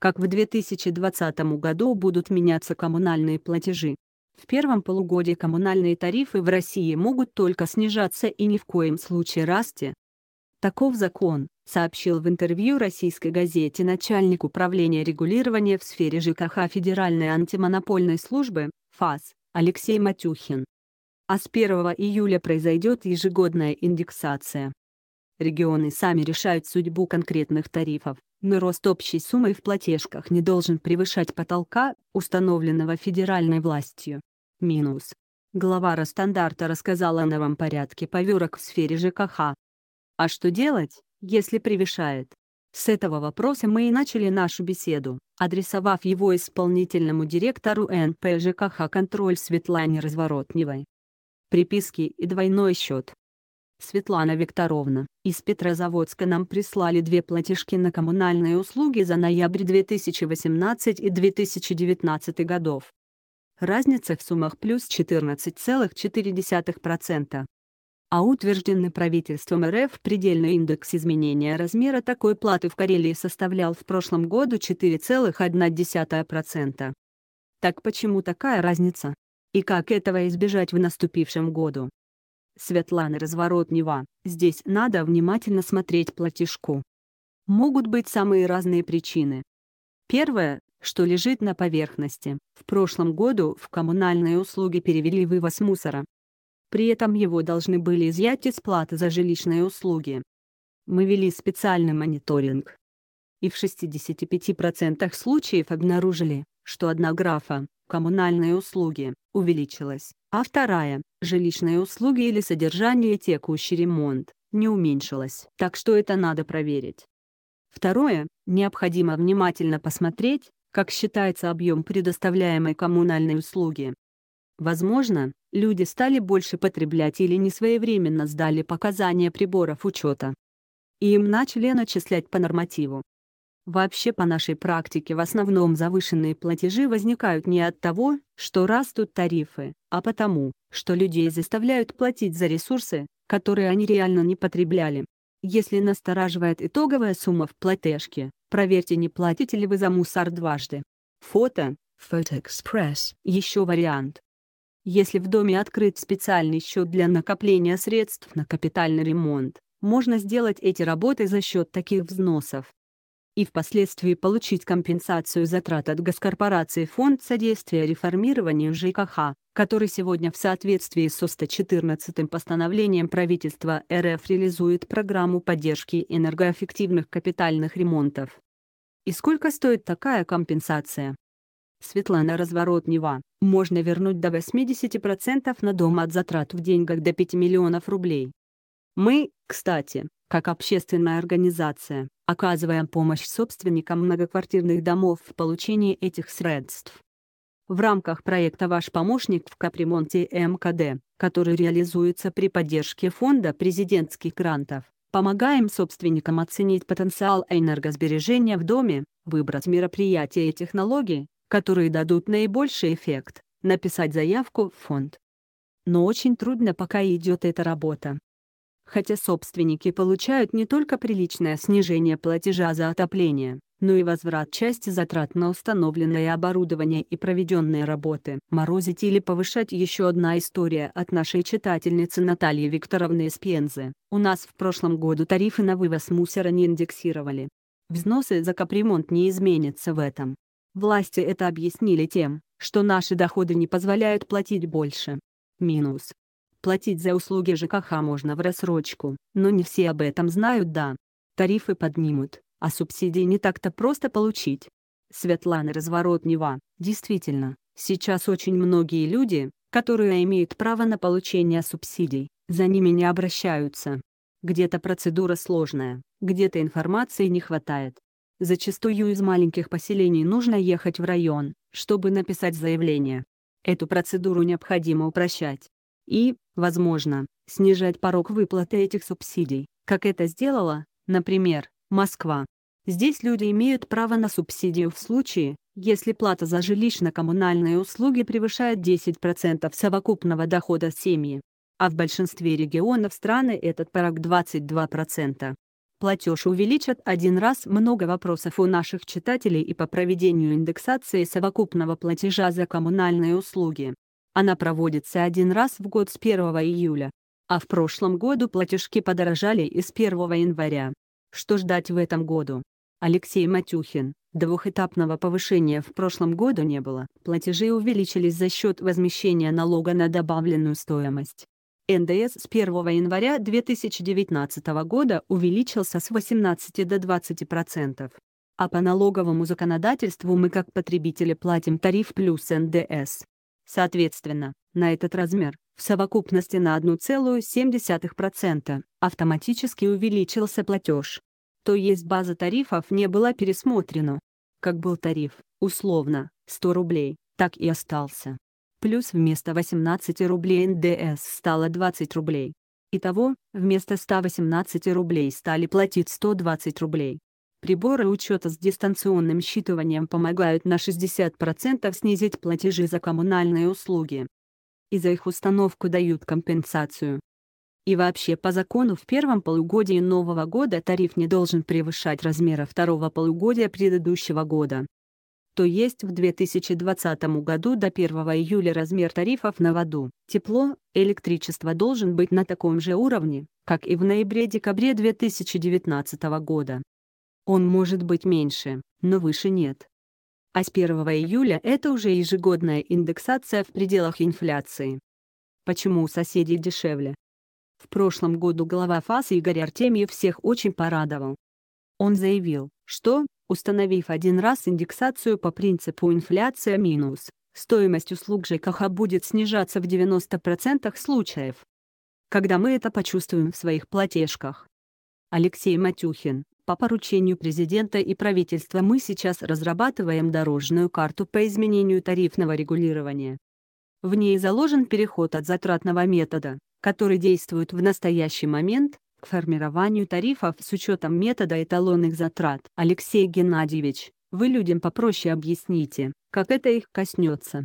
как в 2020 году будут меняться коммунальные платежи. В первом полугодии коммунальные тарифы в России могут только снижаться и ни в коем случае расти. Таков закон, сообщил в интервью российской газете начальник управления регулирования в сфере ЖКХ Федеральной антимонопольной службы, ФАС, Алексей Матюхин. А с 1 июля произойдет ежегодная индексация. Регионы сами решают судьбу конкретных тарифов, но рост общей суммы в платежках не должен превышать потолка, установленного федеральной властью. Минус. Глава Росстандарта рассказала о новом порядке поверок в сфере ЖКХ. А что делать, если превышает? С этого вопроса мы и начали нашу беседу, адресовав его исполнительному директору нпжкх «Контроль» Светлане Разворотневой. Приписки и двойной счет. Светлана Викторовна, из Петрозаводска нам прислали две платежки на коммунальные услуги за ноябрь 2018 и 2019 годов. Разница в суммах плюс 14,4%. А утвержденный правительством РФ предельный индекс изменения размера такой платы в Карелии составлял в прошлом году 4,1%. Так почему такая разница? И как этого избежать в наступившем году? Светлана Разворотнева. Здесь надо внимательно смотреть платежку. Могут быть самые разные причины. Первое, что лежит на поверхности. В прошлом году в коммунальные услуги перевели вывоз мусора. При этом его должны были изъять из платы за жилищные услуги. Мы вели специальный мониторинг. И в 65% случаев обнаружили, что одна графа «коммунальные услуги» увеличилась а вторая – жилищные услуги или содержание текущий ремонт, не уменьшилась, так что это надо проверить. Второе – необходимо внимательно посмотреть, как считается объем предоставляемой коммунальной услуги. Возможно, люди стали больше потреблять или несвоевременно сдали показания приборов учета. И им начали начислять по нормативу. Вообще, по нашей практике, в основном завышенные платежи возникают не от того, что растут тарифы, а потому, что людей заставляют платить за ресурсы, которые они реально не потребляли. Если настораживает итоговая сумма в платежке, проверьте, не платите ли вы за мусор дважды. Фото, Фотоэкспресс, еще вариант. Если в доме открыт специальный счет для накопления средств на капитальный ремонт, можно сделать эти работы за счет таких взносов и впоследствии получить компенсацию затрат от госкорпорации Фонд содействия реформированию ЖКХ, который сегодня в соответствии со 114 постановлением правительства РФ реализует программу поддержки энергоэффективных капитальных ремонтов. И сколько стоит такая компенсация? Светлана Разворотнева, можно вернуть до 80% на дом от затрат в деньгах до 5 миллионов рублей. Мы, кстати, как общественная организация, оказывая помощь собственникам многоквартирных домов в получении этих средств. В рамках проекта «Ваш помощник» в капремонте МКД, который реализуется при поддержке Фонда президентских грантов, помогаем собственникам оценить потенциал энергосбережения в доме, выбрать мероприятия и технологии, которые дадут наибольший эффект, написать заявку в фонд. Но очень трудно пока идет эта работа хотя собственники получают не только приличное снижение платежа за отопление, но и возврат части затрат на установленное оборудование и проведенные работы. Морозить или повышать еще одна история от нашей читательницы Натальи Викторовны Спензы. У нас в прошлом году тарифы на вывоз мусора не индексировали. Взносы за капремонт не изменятся в этом. Власти это объяснили тем, что наши доходы не позволяют платить больше. Минус платить за услуги ЖКХ можно в рассрочку, но не все об этом знают да. Тарифы поднимут, а субсидии не так-то просто получить. Светлана Разворотнева, действительно, сейчас очень многие люди, которые имеют право на получение субсидий, за ними не обращаются. Где-то процедура сложная, где-то информации не хватает. Зачастую из маленьких поселений нужно ехать в район, чтобы написать заявление. Эту процедуру необходимо упрощать. И, возможно, снижать порог выплаты этих субсидий, как это сделала, например, Москва. Здесь люди имеют право на субсидию в случае, если плата за жилищно-коммунальные услуги превышает 10% совокупного дохода семьи. А в большинстве регионов страны этот порог 22%. Платеж увеличат один раз много вопросов у наших читателей и по проведению индексации совокупного платежа за коммунальные услуги. Она проводится один раз в год с 1 июля, а в прошлом году платежки подорожали и с 1 января. Что ждать в этом году? Алексей Матюхин. Двухэтапного повышения в прошлом году не было. Платежи увеличились за счет возмещения налога на добавленную стоимость. НДС с 1 января 2019 года увеличился с 18 до 20%. процентов, А по налоговому законодательству мы как потребители платим тариф плюс НДС. Соответственно, на этот размер, в совокупности на 1,7%, автоматически увеличился платеж. То есть база тарифов не была пересмотрена. Как был тариф, условно, 100 рублей, так и остался. Плюс вместо 18 рублей НДС стало 20 рублей. Итого, вместо 118 рублей стали платить 120 рублей. Приборы учета с дистанционным считыванием помогают на 60% снизить платежи за коммунальные услуги. И за их установку дают компенсацию. И вообще по закону в первом полугодии нового года тариф не должен превышать размера второго полугодия предыдущего года. То есть в 2020 году до 1 июля размер тарифов на воду, тепло, электричество должен быть на таком же уровне, как и в ноябре-декабре 2019 года. Он может быть меньше, но выше нет. А с 1 июля это уже ежегодная индексация в пределах инфляции. Почему у соседей дешевле? В прошлом году глава ФАС Игорь Артемьев всех очень порадовал. Он заявил, что, установив один раз индексацию по принципу инфляция минус, стоимость услуг ЖКХ будет снижаться в 90% случаев. Когда мы это почувствуем в своих платежках? Алексей Матюхин, по поручению президента и правительства мы сейчас разрабатываем дорожную карту по изменению тарифного регулирования. В ней заложен переход от затратного метода, который действует в настоящий момент, к формированию тарифов с учетом метода эталонных затрат. Алексей Геннадьевич, вы людям попроще объясните, как это их коснется.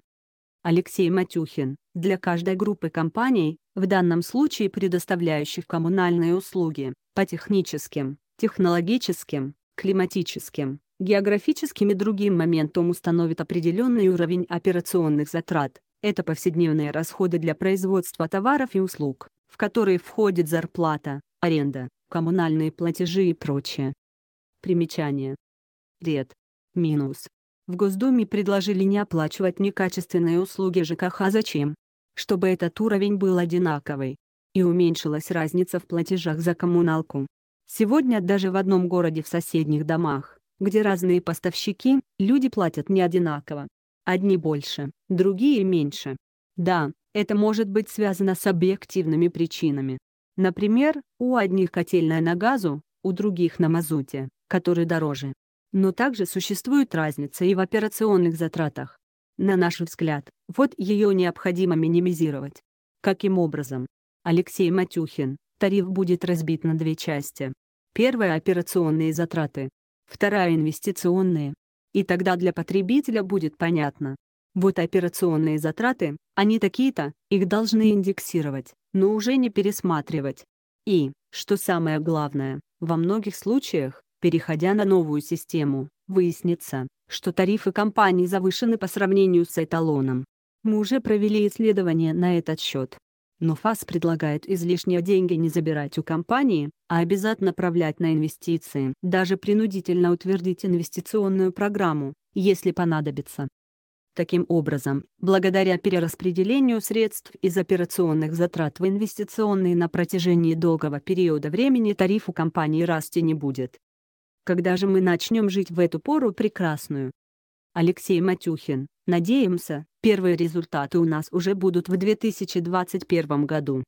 Алексей Матюхин, для каждой группы компаний, в данном случае предоставляющих коммунальные услуги, по техническим, технологическим, климатическим, географическим и другим моментом установит определенный уровень операционных затрат. Это повседневные расходы для производства товаров и услуг, в которые входит зарплата, аренда, коммунальные платежи и прочее. Примечание. Ред. Минус. В Госдуме предложили не оплачивать некачественные услуги ЖКХ зачем? Чтобы этот уровень был одинаковый. И уменьшилась разница в платежах за коммуналку, Сегодня даже в одном городе в соседних домах, где разные поставщики, люди платят не одинаково. Одни больше, другие меньше. Да, это может быть связано с объективными причинами. Например, у одних котельная на газу, у других на мазуте, который дороже. Но также существует разница и в операционных затратах. На наш взгляд, вот ее необходимо минимизировать. Каким образом? Алексей Матюхин, тариф будет разбит на две части. Первая – операционные затраты. Вторая – инвестиционные. И тогда для потребителя будет понятно. Вот операционные затраты, они такие-то, их должны индексировать, но уже не пересматривать. И, что самое главное, во многих случаях, переходя на новую систему, выяснится, что тарифы компаний завышены по сравнению с эталоном. Мы уже провели исследование на этот счет. Но ФАС предлагает излишние деньги не забирать у компании, а обязательно направлять на инвестиции, даже принудительно утвердить инвестиционную программу, если понадобится. Таким образом, благодаря перераспределению средств из операционных затрат в инвестиционные на протяжении долгого периода времени тариф у компании расти не будет. Когда же мы начнем жить в эту пору прекрасную? Алексей Матюхин, надеемся, Первые результаты у нас уже будут в 2021 году.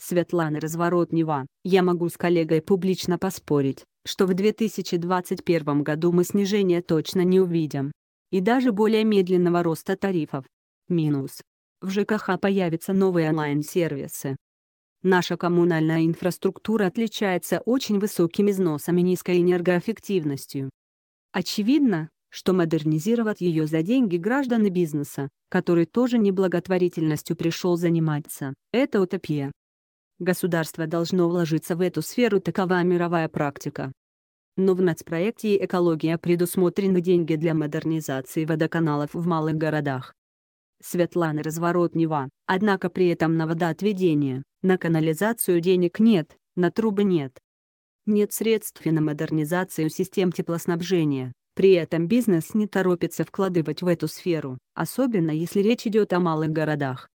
Светлана Разворотнева, я могу с коллегой публично поспорить, что в 2021 году мы снижения точно не увидим. И даже более медленного роста тарифов. Минус. В ЖКХ появятся новые онлайн-сервисы. Наша коммунальная инфраструктура отличается очень высоким износом и низкой энергоэффективностью. Очевидно, что модернизировать ее за деньги граждан и бизнеса, который тоже неблаготворительностью пришел заниматься. Это утопия. Государство должно вложиться в эту сферу, такова мировая практика. Но в нацпроекте «Экология» предусмотрены деньги для модернизации водоканалов в малых городах. Светлана Разворот Нева, однако при этом на водоотведение, на канализацию денег нет, на трубы нет. Нет средств и на модернизацию систем теплоснабжения. При этом бизнес не торопится вкладывать в эту сферу, особенно если речь идет о малых городах.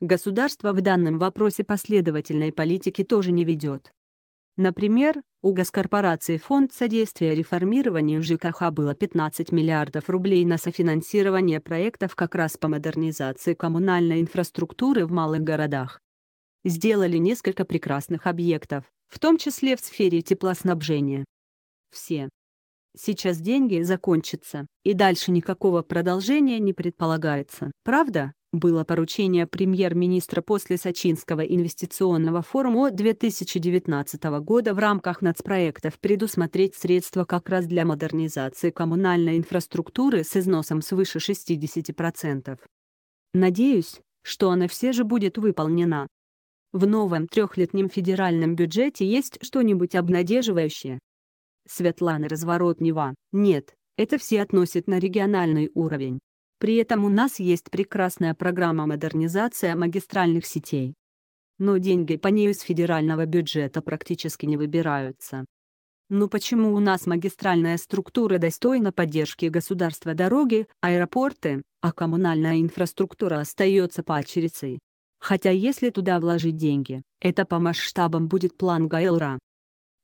Государство в данном вопросе последовательной политики тоже не ведет. Например, у госкорпорации Фонд содействия реформированию ЖКХ было 15 миллиардов рублей на софинансирование проектов как раз по модернизации коммунальной инфраструктуры в малых городах. Сделали несколько прекрасных объектов, в том числе в сфере теплоснабжения. Все, Сейчас деньги закончатся, и дальше никакого продолжения не предполагается. Правда? Было поручение премьер-министра после Сочинского инвестиционного форума 2019 года в рамках нацпроектов предусмотреть средства как раз для модернизации коммунальной инфраструктуры с износом свыше 60%. Надеюсь, что она все же будет выполнена. В новом трехлетнем федеральном бюджете есть что-нибудь обнадеживающее. Светланы разворот Нет, это все относят на региональный уровень. При этом у нас есть прекрасная программа модернизации магистральных сетей. Но деньги по ней из федерального бюджета практически не выбираются. Ну почему у нас магистральная структура достойна поддержки государства дороги, аэропорты, а коммунальная инфраструктура остается поочерицей? Хотя если туда вложить деньги, это по масштабам будет план Гайлра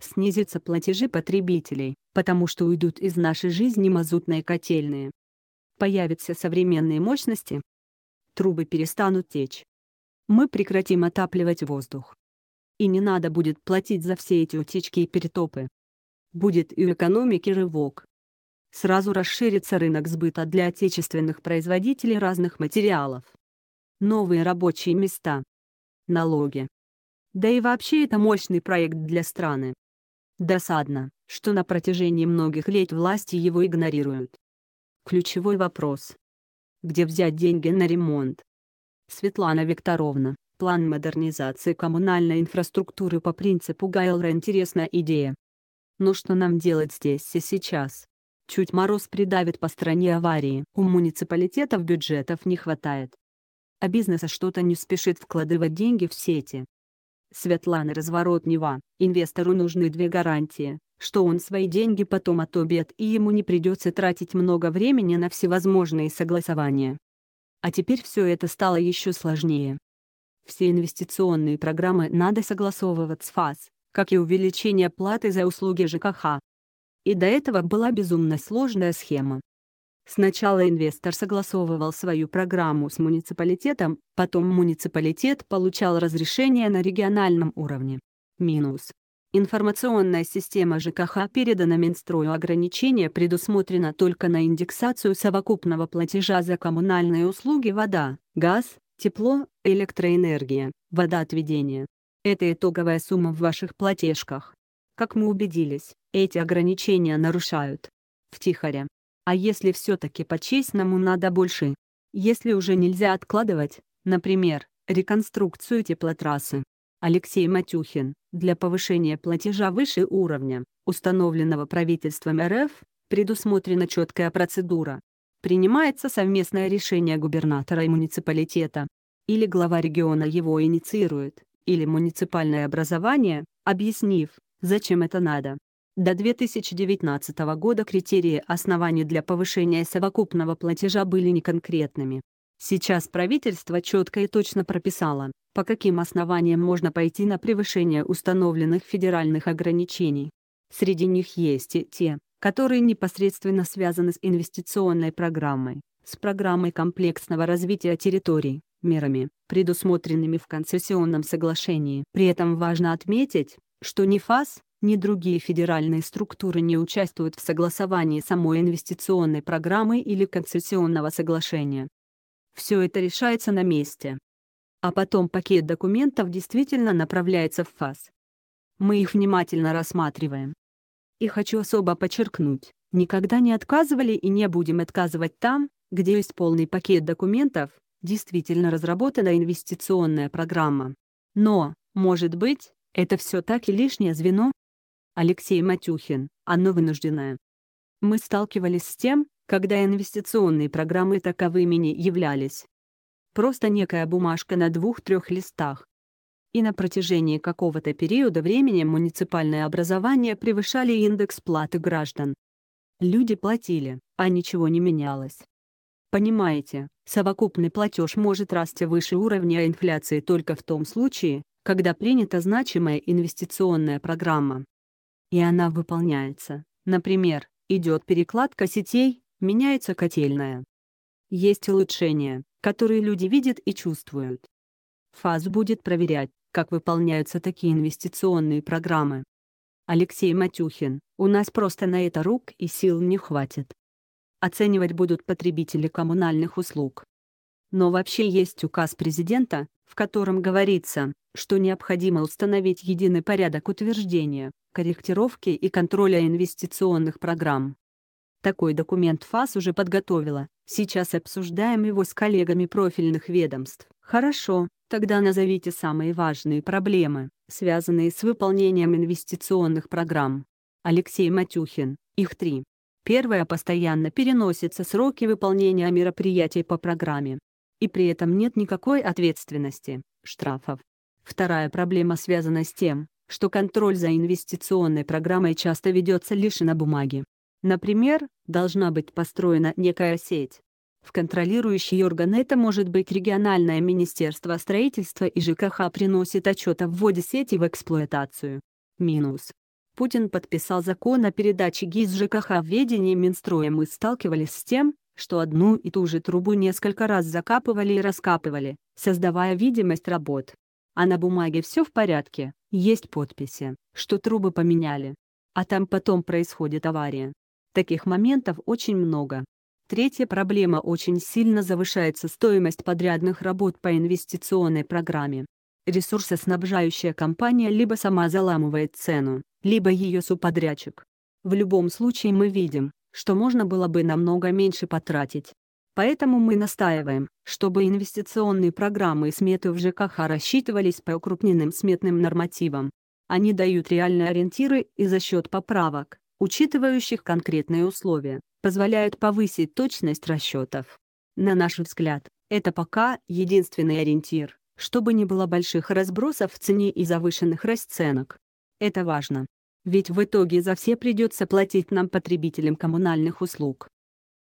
снизятся платежи потребителей, потому что уйдут из нашей жизни мазутные котельные. Появятся современные мощности, трубы перестанут течь. Мы прекратим отапливать воздух. И не надо будет платить за все эти утечки и перетопы. Будет и в экономике рывок. Сразу расширится рынок сбыта для отечественных производителей разных материалов. Новые рабочие места. Налоги. Да и вообще это мощный проект для страны. Досадно, что на протяжении многих лет власти его игнорируют. Ключевой вопрос. Где взять деньги на ремонт? Светлана Викторовна, план модернизации коммунальной инфраструктуры по принципу Гайлра интересная идея. Но что нам делать здесь и сейчас? Чуть мороз придавит по стране аварии. У муниципалитетов бюджетов не хватает. А бизнеса что-то не спешит вкладывать деньги в сети. Светлана Разворот Нева. Инвестору нужны две гарантии, что он свои деньги потом отобьет и ему не придется тратить много времени на всевозможные согласования. А теперь все это стало еще сложнее. Все инвестиционные программы надо согласовывать с ФАС, как и увеличение платы за услуги ЖКХ. И до этого была безумно сложная схема. Сначала инвестор согласовывал свою программу с муниципалитетом, потом муниципалитет получал разрешение на региональном уровне. Минус. Информационная система ЖКХ передана Минстрою ограничение предусмотрено только на индексацию совокупного платежа за коммунальные услуги вода, газ, тепло, электроэнергия, водоотведение. Это итоговая сумма в ваших платежках. Как мы убедились, эти ограничения нарушают. Втихаря. А если все-таки по-честному надо больше? Если уже нельзя откладывать, например, реконструкцию теплотрассы. Алексей Матюхин, для повышения платежа выше уровня, установленного правительством РФ, предусмотрена четкая процедура. Принимается совместное решение губернатора и муниципалитета. Или глава региона его инициирует, или муниципальное образование, объяснив, зачем это надо. До 2019 года критерии оснований для повышения совокупного платежа были неконкретными. Сейчас правительство четко и точно прописало, по каким основаниям можно пойти на превышение установленных федеральных ограничений. Среди них есть и те, которые непосредственно связаны с инвестиционной программой, с программой комплексного развития территорий, мерами, предусмотренными в концессионном соглашении. При этом важно отметить, что не ФАС, ни другие федеральные структуры не участвуют в согласовании самой инвестиционной программы или концессионного соглашения. Все это решается на месте. А потом пакет документов действительно направляется в ФАС. Мы их внимательно рассматриваем. И хочу особо подчеркнуть, никогда не отказывали и не будем отказывать там, где есть полный пакет документов, действительно разработана инвестиционная программа. Но, может быть, это все так и лишнее звено, Алексей Матюхин, оно вынужденное. Мы сталкивались с тем, когда инвестиционные программы таковыми не являлись. Просто некая бумажка на двух-трех листах. И на протяжении какого-то периода времени муниципальные образования превышали индекс платы граждан. Люди платили, а ничего не менялось. Понимаете, совокупный платеж может расти выше уровня инфляции только в том случае, когда принята значимая инвестиционная программа. И она выполняется. Например, идет перекладка сетей, меняется котельная. Есть улучшения, которые люди видят и чувствуют. ФАС будет проверять, как выполняются такие инвестиционные программы. Алексей Матюхин, у нас просто на это рук и сил не хватит. Оценивать будут потребители коммунальных услуг. Но вообще есть указ президента, в котором говорится, что необходимо установить единый порядок утверждения, корректировки и контроля инвестиционных программ. Такой документ ФАС уже подготовила, сейчас обсуждаем его с коллегами профильных ведомств. Хорошо, тогда назовите самые важные проблемы, связанные с выполнением инвестиционных программ. Алексей Матюхин, их три. Первое постоянно переносится сроки выполнения мероприятий по программе и при этом нет никакой ответственности, штрафов. Вторая проблема связана с тем, что контроль за инвестиционной программой часто ведется лишь на бумаге. Например, должна быть построена некая сеть. В контролирующий орган это может быть региональное министерство строительства и ЖКХ приносит отчет о вводе сети в эксплуатацию. Минус. Путин подписал закон о передаче ГИС ЖКХ в ведение Минстроя. Мы сталкивались с тем, что одну и ту же трубу несколько раз закапывали и раскапывали, создавая видимость работ. А на бумаге все в порядке, есть подписи, что трубы поменяли. А там потом происходит авария. Таких моментов очень много. Третья проблема очень сильно завышается стоимость подрядных работ по инвестиционной программе. Ресурсоснабжающая компания либо сама заламывает цену, либо ее субподрядчик. В любом случае мы видим, что можно было бы намного меньше потратить. Поэтому мы настаиваем, чтобы инвестиционные программы и сметы в ЖКХ рассчитывались по укрупненным сметным нормативам. Они дают реальные ориентиры и за счет поправок, учитывающих конкретные условия, позволяют повысить точность расчетов. На наш взгляд, это пока единственный ориентир, чтобы не было больших разбросов в цене и завышенных расценок. Это важно, ведь в итоге за все придется платить нам потребителям коммунальных услуг.